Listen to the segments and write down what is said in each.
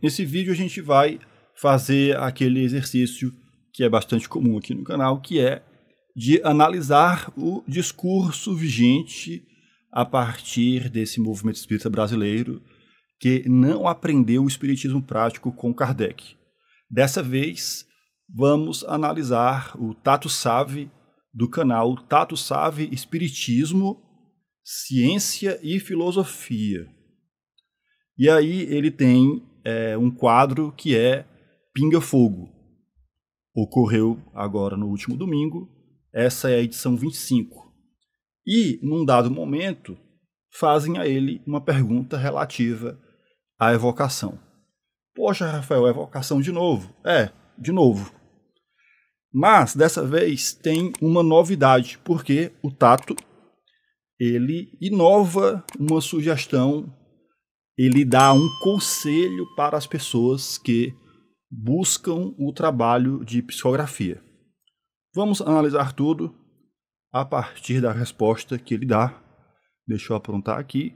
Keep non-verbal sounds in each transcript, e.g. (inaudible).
Nesse vídeo a gente vai fazer aquele exercício que é bastante comum aqui no canal, que é de analisar o discurso vigente a partir desse movimento espírita brasileiro que não aprendeu o espiritismo prático com Kardec. Dessa vez, vamos analisar o Tato Save do canal Tato Save Espiritismo, Ciência e Filosofia. E aí ele tem é, um quadro que é Pinga Fogo. Ocorreu agora no último domingo, essa é a edição 25. E, num dado momento, fazem a ele uma pergunta relativa à evocação. Poxa, Rafael, evocação de novo? É, de novo. Mas dessa vez tem uma novidade, porque o Tato ele inova uma sugestão ele dá um conselho para as pessoas que buscam o trabalho de psicografia. Vamos analisar tudo a partir da resposta que ele dá. Deixa eu aprontar aqui.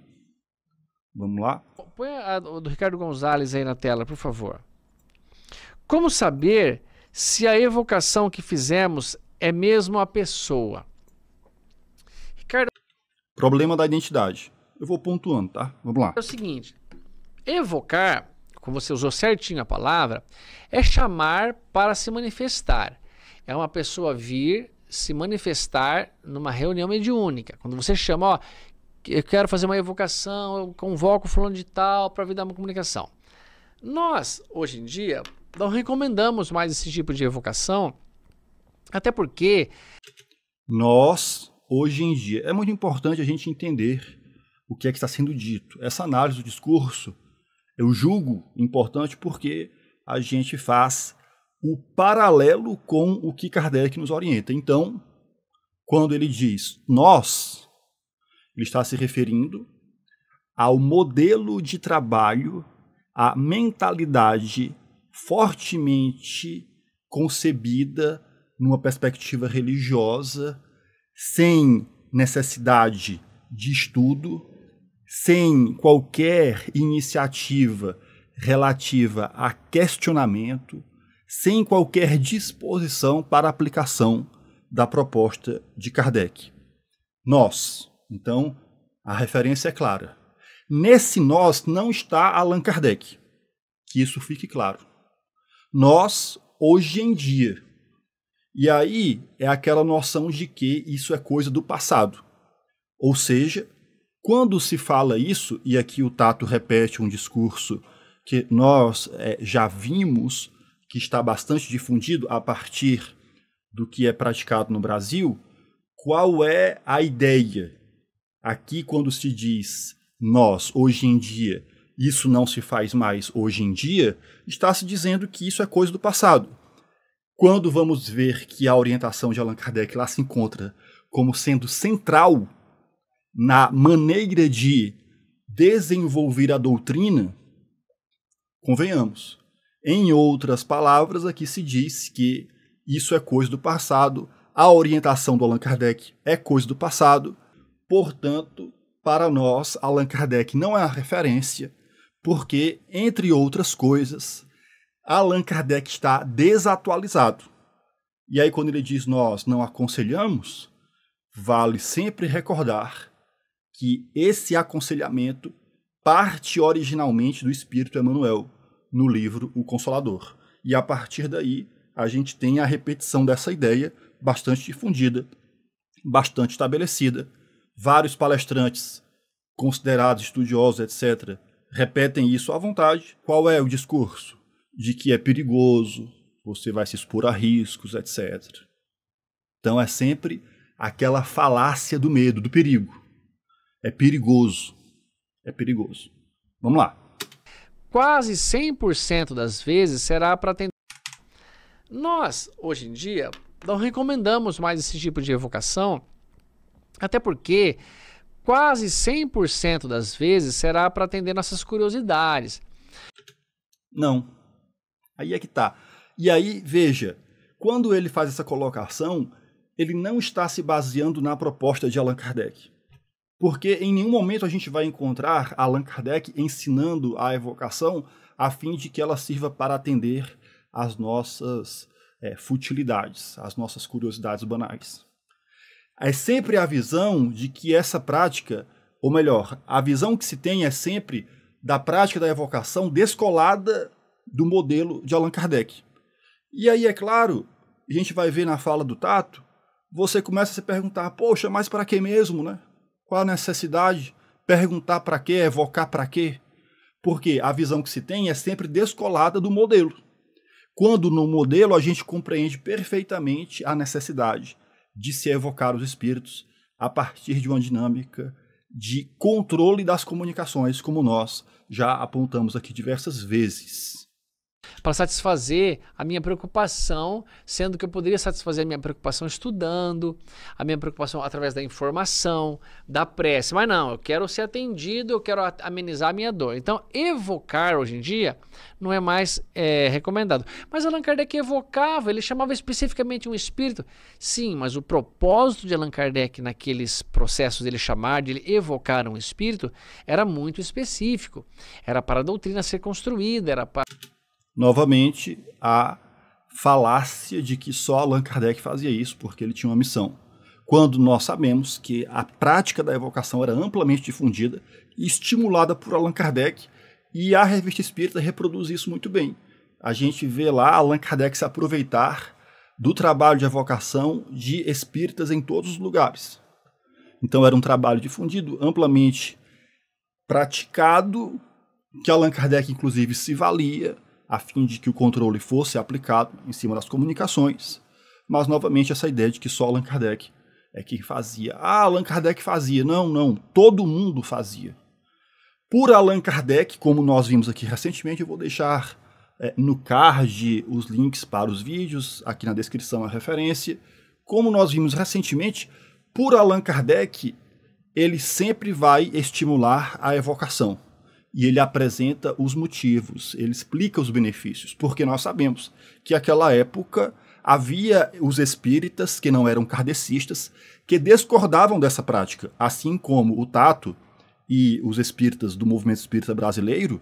Vamos lá. Põe a do Ricardo Gonzalez aí na tela, por favor. Como saber se a evocação que fizemos é mesmo a pessoa? Ricardo. Problema da identidade. Eu vou pontuando, tá? Vamos lá. É o seguinte: evocar, como você usou certinho a palavra, é chamar para se manifestar. É uma pessoa vir se manifestar numa reunião mediúnica. Quando você chama, ó, eu quero fazer uma evocação, eu convoco fulano de tal para vir dar uma comunicação. Nós, hoje em dia, não recomendamos mais esse tipo de evocação, até porque nós, hoje em dia, é muito importante a gente entender o que é que está sendo dito. Essa análise do discurso eu julgo importante porque a gente faz o paralelo com o que Kardec nos orienta. Então, quando ele diz nós, ele está se referindo ao modelo de trabalho, à mentalidade fortemente concebida numa perspectiva religiosa, sem necessidade de estudo, sem qualquer iniciativa relativa a questionamento, sem qualquer disposição para aplicação da proposta de Kardec. Nós. Então, a referência é clara. Nesse nós não está Allan Kardec. Que isso fique claro. Nós, hoje em dia. E aí é aquela noção de que isso é coisa do passado. Ou seja, quando se fala isso, e aqui o Tato repete um discurso que nós é, já vimos, que está bastante difundido a partir do que é praticado no Brasil, qual é a ideia? Aqui, quando se diz nós, hoje em dia, isso não se faz mais hoje em dia, está se dizendo que isso é coisa do passado. Quando vamos ver que a orientação de Allan Kardec lá se encontra como sendo central na maneira de desenvolver a doutrina, convenhamos. Em outras palavras, aqui se diz que isso é coisa do passado, a orientação do Allan Kardec é coisa do passado, portanto, para nós, Allan Kardec não é a referência, porque, entre outras coisas, Allan Kardec está desatualizado. E aí, quando ele diz nós não aconselhamos, vale sempre recordar que esse aconselhamento parte originalmente do Espírito Emmanuel, no livro O Consolador. E a partir daí, a gente tem a repetição dessa ideia bastante difundida, bastante estabelecida. Vários palestrantes considerados estudiosos, etc., repetem isso à vontade. Qual é o discurso? De que é perigoso, você vai se expor a riscos, etc. Então é sempre aquela falácia do medo, do perigo. É perigoso. É perigoso. Vamos lá. Quase 100% das vezes será para atender. Nós, hoje em dia, não recomendamos mais esse tipo de evocação, até porque quase 100% das vezes será para atender nossas curiosidades. Não. Aí é que tá. E aí, veja, quando ele faz essa colocação, ele não está se baseando na proposta de Allan Kardec porque em nenhum momento a gente vai encontrar Allan Kardec ensinando a evocação a fim de que ela sirva para atender as nossas é, futilidades, as nossas curiosidades banais. É sempre a visão de que essa prática, ou melhor, a visão que se tem é sempre da prática da evocação descolada do modelo de Allan Kardec. E aí, é claro, a gente vai ver na fala do Tato, você começa a se perguntar, poxa, mas para que mesmo, né? Qual a necessidade? Perguntar para quê? Evocar para quê? Porque a visão que se tem é sempre descolada do modelo. Quando no modelo a gente compreende perfeitamente a necessidade de se evocar os espíritos a partir de uma dinâmica de controle das comunicações, como nós já apontamos aqui diversas vezes para satisfazer a minha preocupação, sendo que eu poderia satisfazer a minha preocupação estudando, a minha preocupação através da informação, da prece. Mas não, eu quero ser atendido, eu quero amenizar a minha dor. Então, evocar hoje em dia não é mais é, recomendado. Mas Allan Kardec evocava, ele chamava especificamente um espírito. Sim, mas o propósito de Allan Kardec naqueles processos dele chamar, de ele evocar um espírito, era muito específico. Era para a doutrina ser construída, era para. Novamente, a falácia de que só Allan Kardec fazia isso porque ele tinha uma missão, quando nós sabemos que a prática da evocação era amplamente difundida e estimulada por Allan Kardec, e a revista espírita reproduz isso muito bem. A gente vê lá Allan Kardec se aproveitar do trabalho de evocação de espíritas em todos os lugares. Então era um trabalho difundido, amplamente praticado, que Allan Kardec inclusive se valia a fim de que o controle fosse aplicado em cima das comunicações. Mas novamente essa ideia de que só Allan Kardec é que fazia. Ah, Allan Kardec fazia. Não, não, todo mundo fazia. Por Allan Kardec, como nós vimos aqui recentemente, eu vou deixar é, no card os links para os vídeos, aqui na descrição a referência. Como nós vimos recentemente, por Allan Kardec, ele sempre vai estimular a evocação e ele apresenta os motivos, ele explica os benefícios, porque nós sabemos que aquela época havia os espíritas que não eram kardecistas que discordavam dessa prática, assim como o Tato e os espíritas do movimento espírita brasileiro,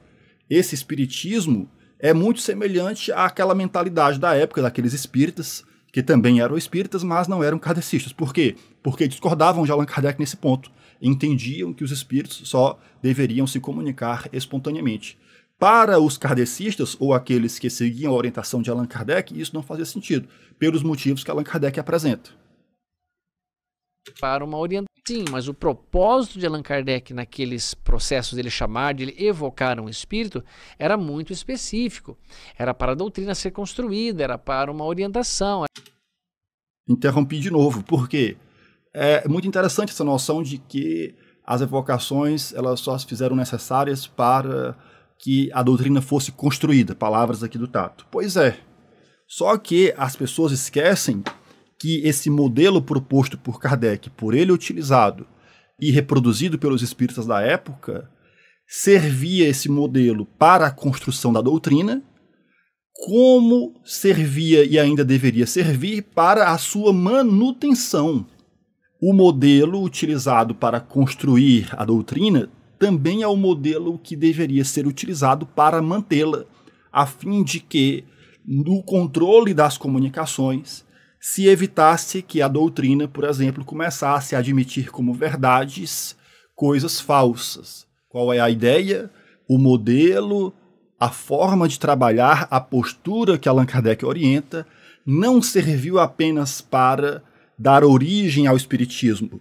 esse espiritismo é muito semelhante àquela mentalidade da época daqueles espíritas que também eram espíritas, mas não eram kardecistas. Por quê? Porque discordavam de Allan Kardec nesse ponto. Entendiam que os espíritos só deveriam se comunicar espontaneamente. Para os kardecistas, ou aqueles que seguiam a orientação de Allan Kardec, isso não fazia sentido, pelos motivos que Allan Kardec apresenta para uma orientação. Sim, mas o propósito de Allan Kardec naqueles processos dele chamar, de ele evocar um espírito, era muito específico. Era para a doutrina ser construída, era para uma orientação. Interrompi de novo, porque é muito interessante essa noção de que as evocações elas só se fizeram necessárias para que a doutrina fosse construída, palavras aqui do Tato. Pois é. Só que as pessoas esquecem que esse modelo proposto por Kardec, por ele utilizado e reproduzido pelos espíritas da época, servia esse modelo para a construção da doutrina, como servia e ainda deveria servir para a sua manutenção. O modelo utilizado para construir a doutrina também é o modelo que deveria ser utilizado para mantê-la, a fim de que, no controle das comunicações, se evitasse que a doutrina, por exemplo, começasse a admitir como verdades coisas falsas. Qual é a ideia, o modelo, a forma de trabalhar, a postura que Allan Kardec orienta, não serviu apenas para dar origem ao Espiritismo.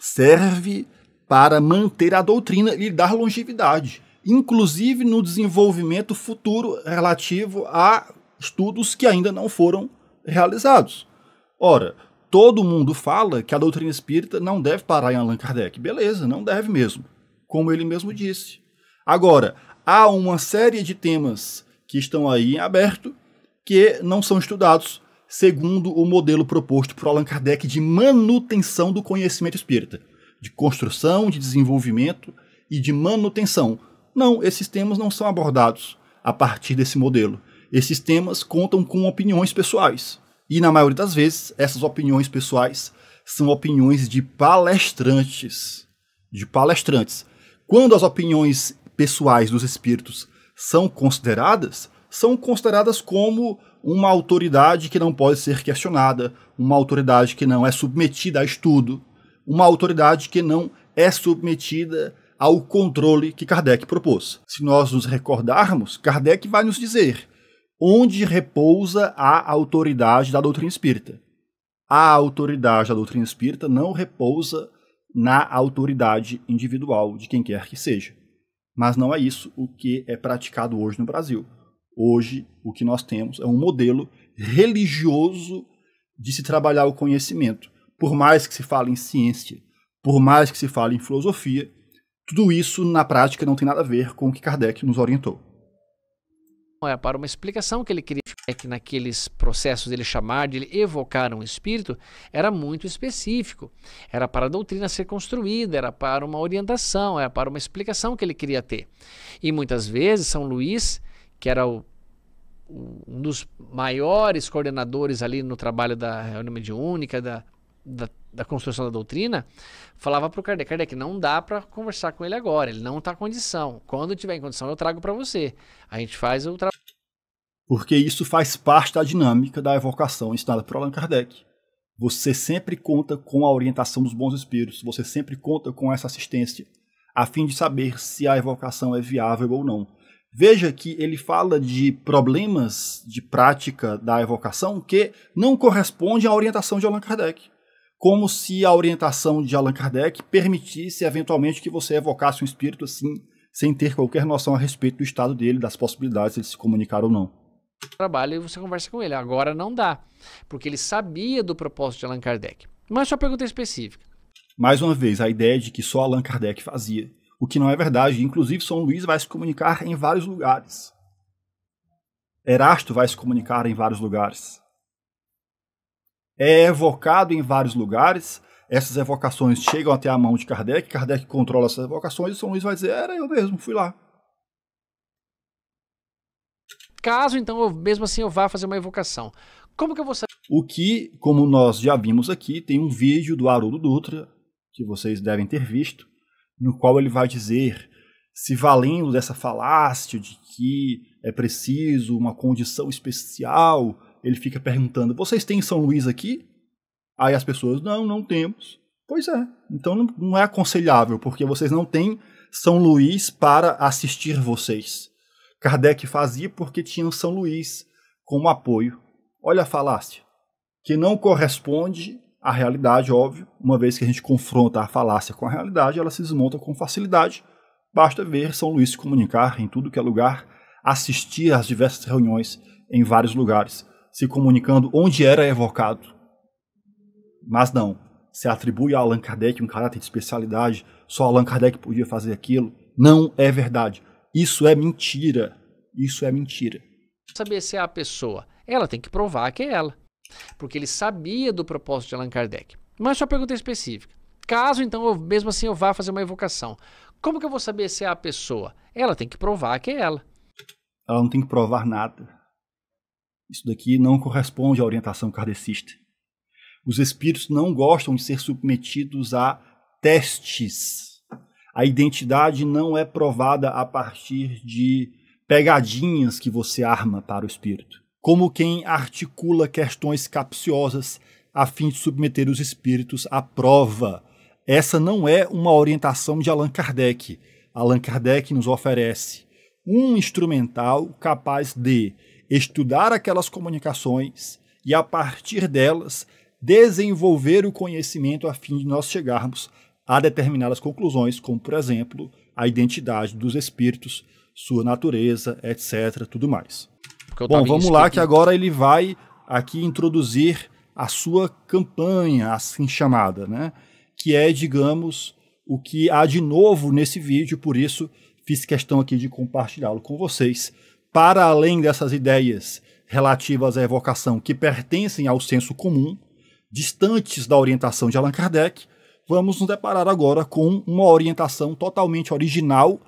Serve para manter a doutrina e dar longevidade, inclusive no desenvolvimento futuro relativo a estudos que ainda não foram realizados. Ora, todo mundo fala que a doutrina espírita não deve parar em Allan Kardec. Beleza, não deve mesmo, como ele mesmo disse. Agora, há uma série de temas que estão aí em aberto que não são estudados segundo o modelo proposto por Allan Kardec de manutenção do conhecimento espírita, de construção, de desenvolvimento e de manutenção. Não, esses temas não são abordados a partir desse modelo. Esses temas contam com opiniões pessoais. E na maioria das vezes, essas opiniões pessoais são opiniões de palestrantes. De palestrantes. Quando as opiniões pessoais dos espíritos são consideradas, são consideradas como uma autoridade que não pode ser questionada, uma autoridade que não é submetida a estudo, uma autoridade que não é submetida ao controle que Kardec propôs. Se nós nos recordarmos, Kardec vai nos dizer onde repousa a autoridade da doutrina espírita. A autoridade da doutrina espírita não repousa na autoridade individual de quem quer que seja. Mas não é isso o que é praticado hoje no Brasil. Hoje, o que nós temos é um modelo religioso de se trabalhar o conhecimento. Por mais que se fale em ciência, por mais que se fale em filosofia, tudo isso na prática não tem nada a ver com o que Kardec nos orientou é para uma explicação que ele queria é que naqueles processos dele chamar, de ele evocar um espírito, era muito específico. Era para a doutrina ser construída, era para uma orientação, era para uma explicação que ele queria ter. E muitas vezes São Luís, que era o, um dos maiores coordenadores ali no trabalho da reunião mediúnica, da da, da construção da doutrina, falava para o Kardec, Kardec, não dá para conversar com ele agora, ele não está em condição. Quando tiver em condição, eu trago para você. A gente faz o trabalho. Porque isso faz parte da dinâmica da evocação ensinada por Allan Kardec. Você sempre conta com a orientação dos bons espíritos, você sempre conta com essa assistência, a fim de saber se a evocação é viável ou não. Veja que ele fala de problemas de prática da evocação que não correspondem à orientação de Allan Kardec como se a orientação de Allan Kardec permitisse eventualmente que você evocasse um espírito assim, sem ter qualquer noção a respeito do estado dele, das possibilidades de ele se comunicar ou não. Trabalha e você conversa com ele. Agora não dá, porque ele sabia do propósito de Allan Kardec. Mas sua pergunta é específica. Mais uma vez, a ideia de que só Allan Kardec fazia, o que não é verdade. Inclusive, São Luís vai se comunicar em vários lugares. Erasto vai se comunicar em vários lugares é evocado em vários lugares. Essas evocações chegam até a mão de Kardec, Kardec controla essas evocações e São Luís vai dizer: era eu mesmo, fui lá. Caso então, eu, mesmo assim, eu vá fazer uma evocação, como que eu vou saber? O que, como nós já vimos aqui, tem um vídeo do Haroldo Dutra, que vocês devem ter visto, no qual ele vai dizer, se valendo dessa falácia de que é preciso uma condição especial ele fica perguntando: vocês têm São Luís aqui? Aí as pessoas: não, não temos. Pois é, então não, é aconselhável, porque vocês não têm São Luís para assistir vocês. Kardec fazia porque tinha São Luís como apoio. Olha a falácia, que não corresponde à realidade, óbvio, uma vez que a gente confronta a falácia com a realidade, ela se desmonta com facilidade. Basta ver São Luís se comunicar em tudo que é lugar, assistir às diversas reuniões em vários lugares se comunicando onde era evocado. Mas não, se atribui a Allan Kardec um caráter de especialidade, só Allan Kardec podia fazer aquilo. Não é verdade. Isso é mentira. Isso é mentira. Saber se é a pessoa, ela tem que provar que é ela. Porque ele sabia do propósito de Allan Kardec. Mas sua pergunta é específica. Caso então eu, mesmo assim eu vá fazer uma evocação, como que eu vou saber se é a pessoa? Ela tem que provar que é ela. Ela não tem que provar nada. Isso daqui não corresponde à orientação kardecista. Os espíritos não gostam de ser submetidos a testes. A identidade não é provada a partir de pegadinhas que você arma para o espírito, como quem articula questões capciosas a fim de submeter os espíritos à prova. Essa não é uma orientação de Allan Kardec. Allan Kardec nos oferece um instrumental capaz de estudar aquelas comunicações e, a partir delas, desenvolver o conhecimento a fim de nós chegarmos a determinadas conclusões, como, por exemplo, a identidade dos espíritos, sua natureza, etc., tudo mais. Bom, vamos lá que agora ele vai aqui introduzir a sua campanha, assim chamada, né? que é, digamos, o que há de novo nesse vídeo, por isso fiz questão aqui de compartilhá-lo com vocês, para além dessas ideias relativas à evocação que pertencem ao senso comum, distantes da orientação de Allan Kardec, vamos nos deparar agora com uma orientação totalmente original,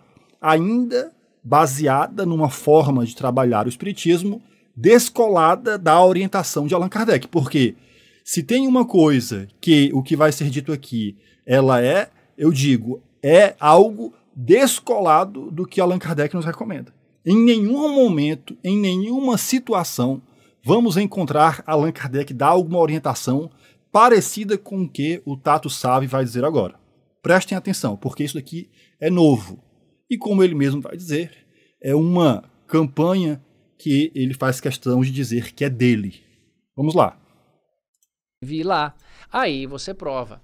ainda baseada numa forma de trabalhar o espiritismo descolada da orientação de Allan Kardec, porque se tem uma coisa que o que vai ser dito aqui, ela é, eu digo, é algo descolado do que Allan Kardec nos recomenda. Em nenhum momento, em nenhuma situação, vamos encontrar Allan Kardec dar alguma orientação parecida com o que o Tato Sabe vai dizer agora. Prestem atenção, porque isso daqui é novo. E como ele mesmo vai dizer, é uma campanha que ele faz questão de dizer que é dele. Vamos lá. Vi lá. Aí você prova.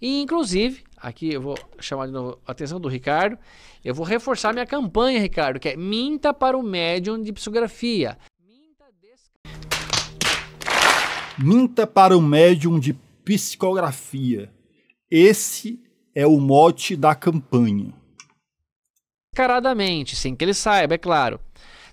E, inclusive, Aqui eu vou chamar de novo a atenção do Ricardo. Eu vou reforçar minha campanha, Ricardo, que é minta para o médium de psicografia. Minta para o médium de psicografia. Esse é o mote da campanha. Caradamente, sem que ele saiba, é claro.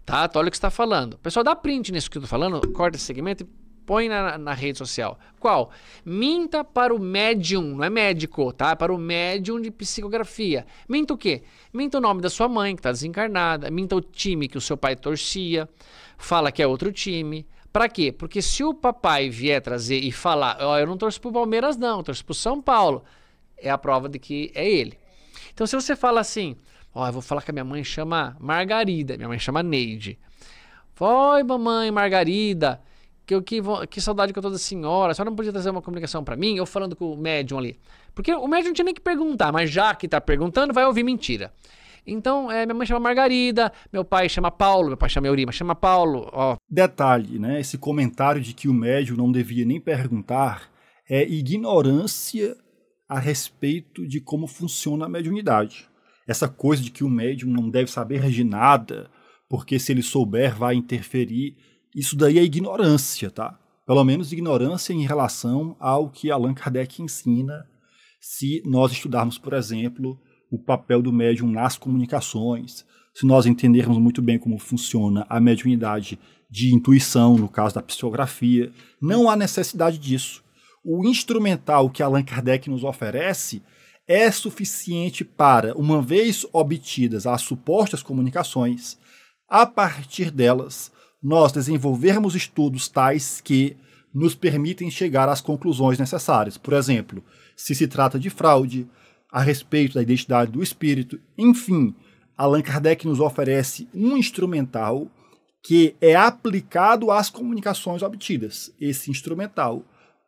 Tá? Olha o que está falando. Pessoal, dá print nisso que eu estou falando, corta esse segmento e Põe na, na rede social. Qual? Minta para o médium, não é médico, tá? Para o médium de psicografia. Minta o quê? Minta o nome da sua mãe, que está desencarnada. Minta o time que o seu pai torcia. Fala que é outro time. Para quê? Porque se o papai vier trazer e falar, ó, oh, eu não torço pro Palmeiras não, eu torço pro São Paulo, é a prova de que é ele. Então se você fala assim, ó, oh, eu vou falar que a minha mãe chama Margarida, minha mãe chama Neide. Oi, mamãe Margarida, que, que, que saudade que eu tô da senhora, a senhora não podia trazer uma comunicação para mim? Eu falando com o médium ali. Porque o médium não tinha nem que perguntar, mas já que tá perguntando, vai ouvir mentira. Então, é, minha mãe chama Margarida, meu pai chama Paulo, meu pai chama Eurima, chama Paulo, ó. Detalhe, né? Esse comentário de que o médium não devia nem perguntar é ignorância a respeito de como funciona a mediunidade. Essa coisa de que o médium não deve saber de nada, porque se ele souber vai interferir isso daí é ignorância, tá? Pelo menos ignorância em relação ao que Allan Kardec ensina se nós estudarmos, por exemplo, o papel do médium nas comunicações, se nós entendermos muito bem como funciona a mediunidade de intuição, no caso da psicografia, não há necessidade disso. O instrumental que Allan Kardec nos oferece é suficiente para, uma vez obtidas as supostas comunicações, a partir delas, nós desenvolvermos estudos tais que nos permitem chegar às conclusões necessárias. Por exemplo, se se trata de fraude, a respeito da identidade do espírito, enfim, Allan Kardec nos oferece um instrumental que é aplicado às comunicações obtidas. Esse instrumental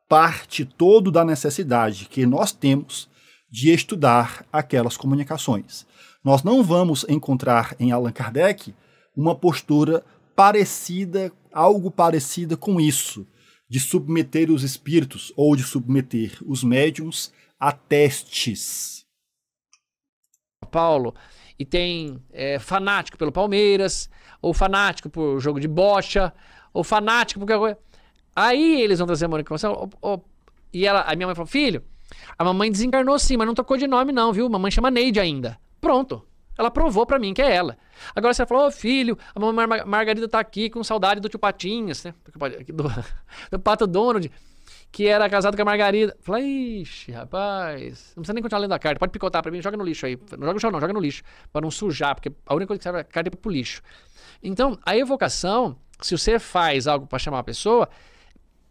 parte todo da necessidade que nós temos de estudar aquelas comunicações. Nós não vamos encontrar em Allan Kardec uma postura parecida, algo parecida com isso, de submeter os espíritos ou de submeter os médiums a testes. Paulo, e tem é, fanático pelo Palmeiras, ou fanático por jogo de bocha, ou fanático por qualquer coisa. Aí eles vão trazer a Mônica e ela, a minha mãe falou, filho, a mamãe desencarnou sim, mas não trocou de nome não, viu? Mamãe chama Neide ainda. Pronto. Ela provou para mim que é ela. Agora você falou, ô oh, filho, a mamãe Mar Margarida tá aqui com saudade do tio Patinhas, né? Do, (laughs) do Pato Donald, que era casado com a Margarida. Falei, ixi, rapaz, não precisa nem continuar lendo a carta, pode picotar para mim, joga no lixo aí. Não joga no chão não, joga no lixo, para não sujar, porque a única coisa que serve a é carta é pro lixo. Então, a evocação, se você faz algo para chamar a pessoa,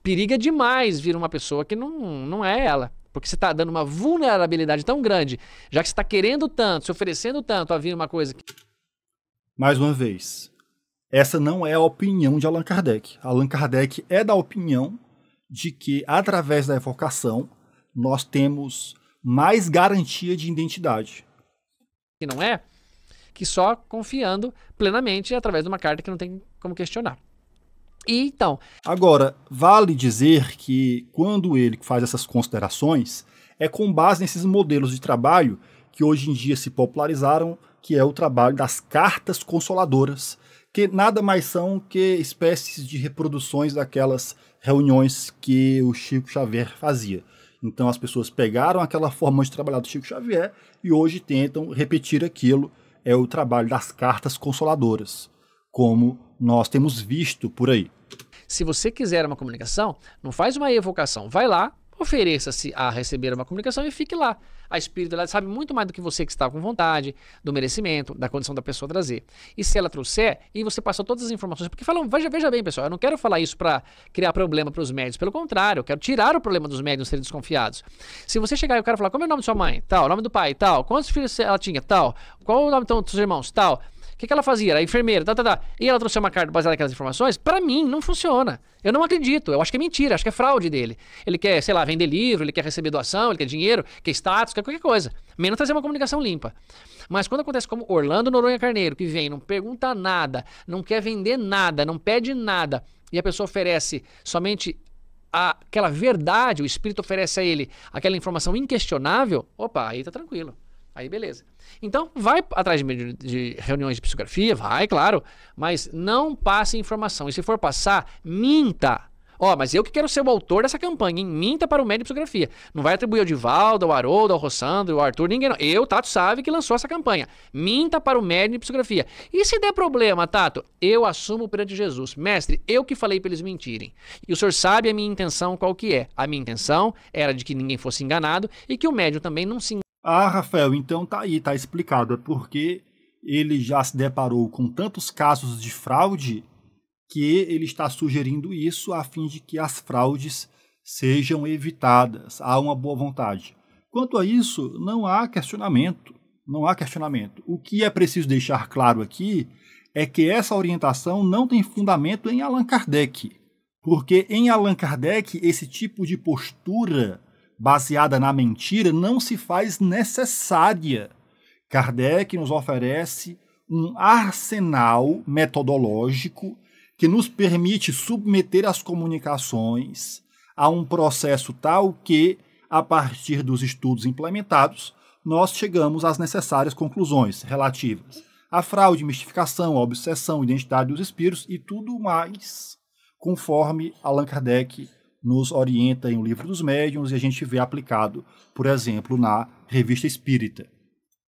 periga demais vir uma pessoa que não, não é ela. Porque você está dando uma vulnerabilidade tão grande, já que você está querendo tanto, se oferecendo tanto a vir uma coisa que. Mais uma vez, essa não é a opinião de Allan Kardec. Allan Kardec é da opinião de que, através da evocação, nós temos mais garantia de identidade. Que não é? Que só confiando plenamente através de uma carta que não tem como questionar então. Agora, vale dizer que quando ele faz essas considerações, é com base nesses modelos de trabalho que hoje em dia se popularizaram, que é o trabalho das cartas consoladoras, que nada mais são que espécies de reproduções daquelas reuniões que o Chico Xavier fazia. Então as pessoas pegaram aquela forma de trabalhar do Chico Xavier e hoje tentam repetir aquilo. É o trabalho das cartas consoladoras, como nós temos visto por aí. Se você quiser uma comunicação, não faz uma evocação. Vai lá, ofereça-se a receber uma comunicação e fique lá. A espírita sabe muito mais do que você que está com vontade, do merecimento, da condição da pessoa trazer. E se ela trouxer, e você passou todas as informações, porque falam, veja, veja bem, pessoal, eu não quero falar isso para criar problema para os médios, pelo contrário, eu quero tirar o problema dos médios serem desconfiados. Se você chegar e o cara falar, como é o nome de sua mãe? Tal, nome do pai? Tal, quantos filhos ela tinha? Tal, qual o nome dos seus irmãos? Tal que, que ela fazia? Era enfermeira, tá, tá, tá. E ela trouxe uma carta baseada naquelas informações? Para mim, não funciona. Eu não acredito. Eu acho que é mentira, acho que é fraude dele. Ele quer, sei lá, vender livro, ele quer receber doação, ele quer dinheiro, quer status, quer qualquer coisa. Menos trazer uma comunicação limpa. Mas quando acontece como Orlando Noronha Carneiro, que vem, não pergunta nada, não quer vender nada, não pede nada, e a pessoa oferece somente aquela verdade, o espírito oferece a ele aquela informação inquestionável, opa, aí tá tranquilo. Aí beleza. Então, vai atrás de, de, reuniões de psicografia, vai, claro, mas não passe informação. E se for passar, minta. Ó, oh, mas eu que quero ser o autor dessa campanha, hein? Minta para o médico de psicografia. Não vai atribuir ao Divaldo, ao Haroldo, ao Rossandro, ao Arthur, ninguém não. Eu, Tato sabe que lançou essa campanha. Minta para o médico de psicografia. E se der problema, Tato, eu assumo perante Jesus. Mestre, eu que falei para eles mentirem. E o senhor sabe a minha intenção qual que é. A minha intenção era de que ninguém fosse enganado e que o médium também não se ah, Rafael, então tá aí, tá explicado. É porque ele já se deparou com tantos casos de fraude que ele está sugerindo isso a fim de que as fraudes sejam evitadas. Há uma boa vontade. Quanto a isso, não há questionamento. Não há questionamento. O que é preciso deixar claro aqui é que essa orientação não tem fundamento em Allan Kardec. Porque em Allan Kardec, esse tipo de postura baseada na mentira não se faz necessária. Kardec nos oferece um arsenal metodológico que nos permite submeter as comunicações a um processo tal que, a partir dos estudos implementados, nós chegamos às necessárias conclusões relativas à fraude, mistificação, obsessão, identidade dos espíritos e tudo mais, conforme Allan Kardec nos orienta em O Livro dos Médiuns e a gente vê aplicado, por exemplo, na Revista Espírita.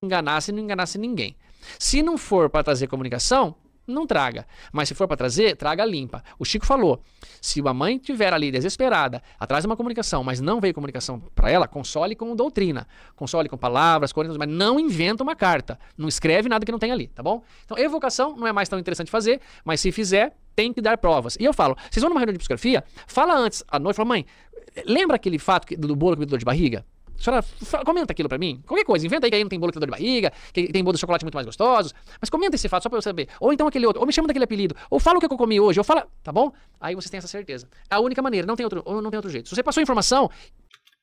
Enganasse, não enganasse ninguém. Se não for para trazer comunicação, não traga. Mas se for para trazer, traga limpa. O Chico falou: se a mãe tiver ali desesperada, atrás de uma comunicação, mas não veio comunicação para ela, console com doutrina, console com palavras, coisas, mas não inventa uma carta, não escreve nada que não tem ali, tá bom? Então, evocação não é mais tão interessante fazer, mas se fizer, tem que dar provas. E eu falo: vocês vão numa reunião de psicografia, fala antes à noite, fala, mãe, lembra aquele fato do bolo com dor de barriga? A senhora comenta aquilo para mim. Qualquer coisa, inventa aí que aí não tem bolo que dá dor de barriga, que tem bolo de chocolate muito mais gostosos. Mas comenta esse fato só para eu saber. Ou então aquele outro, ou me chama daquele apelido, ou fala o que eu comi hoje, ou fala, tá bom? Aí vocês têm essa certeza. É a única maneira, não tem outro, não tem outro jeito. Se você passou informação,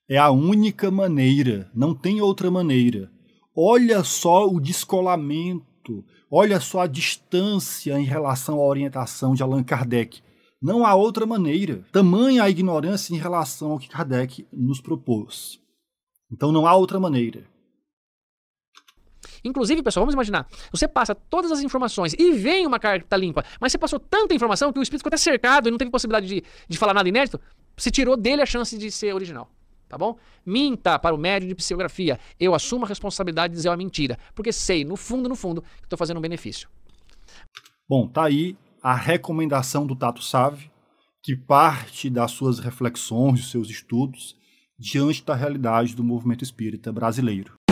é a única maneira, não tem outra maneira. Olha só o descolamento, olha só a distância em relação à orientação de Allan Kardec. Não há outra maneira. Tamanha a ignorância em relação ao que Kardec nos propôs. Então não há outra maneira. Inclusive, pessoal, vamos imaginar. Você passa todas as informações e vem uma carta limpa, mas você passou tanta informação que o espírito ficou até cercado e não teve possibilidade de, de falar nada inédito. Você tirou dele a chance de ser original. Tá bom? Minta para o médio de psicografia. Eu assumo a responsabilidade de dizer uma mentira, porque sei, no fundo, no fundo, que estou fazendo um benefício. Bom, tá aí a recomendação do Tato Save, que parte das suas reflexões, dos seus estudos, diante da realidade do movimento espírita brasileiro.